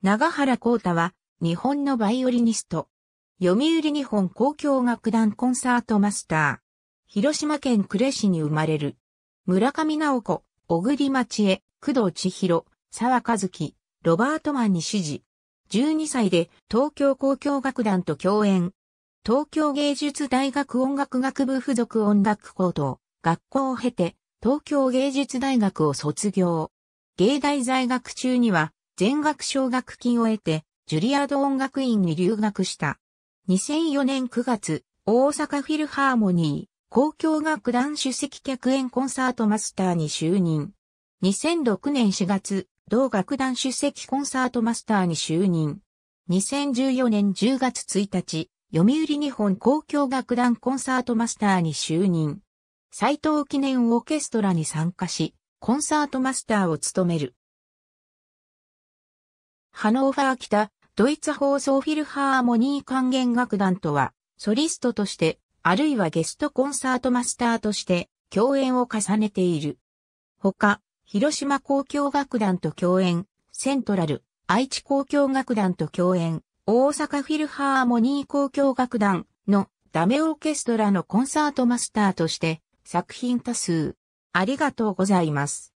長原光太は、日本のバイオリニスト。読売日本交響楽団コンサートマスター。広島県呉市に生まれる。村上直子、小栗町江、工藤千尋、沢和樹、ロバートマンに指示。12歳で東京交響楽団と共演。東京芸術大学音楽学部附属音楽高等学校を経て東京芸術大学を卒業。芸大在学中には全額奨学金を得て、ジュリアード音楽院に留学した。2004年9月、大阪フィルハーモニー、交響楽団主席客演コンサートマスターに就任。2006年4月、同楽団主席コンサートマスターに就任。2014年10月1日、読売日本交響楽団コンサートマスターに就任。斎藤記念オーケストラに参加し、コンサートマスターを務める。ハノーファー北、ドイツ放送フィルハーモニー管弦楽団とは、ソリストとして、あるいはゲストコンサートマスターとして、共演を重ねている。ほか、広島交響楽団と共演、セントラル、愛知交響楽団と共演、大阪フィルハーモニー交響楽団のダメオーケストラのコンサートマスターとして、作品多数。ありがとうございます。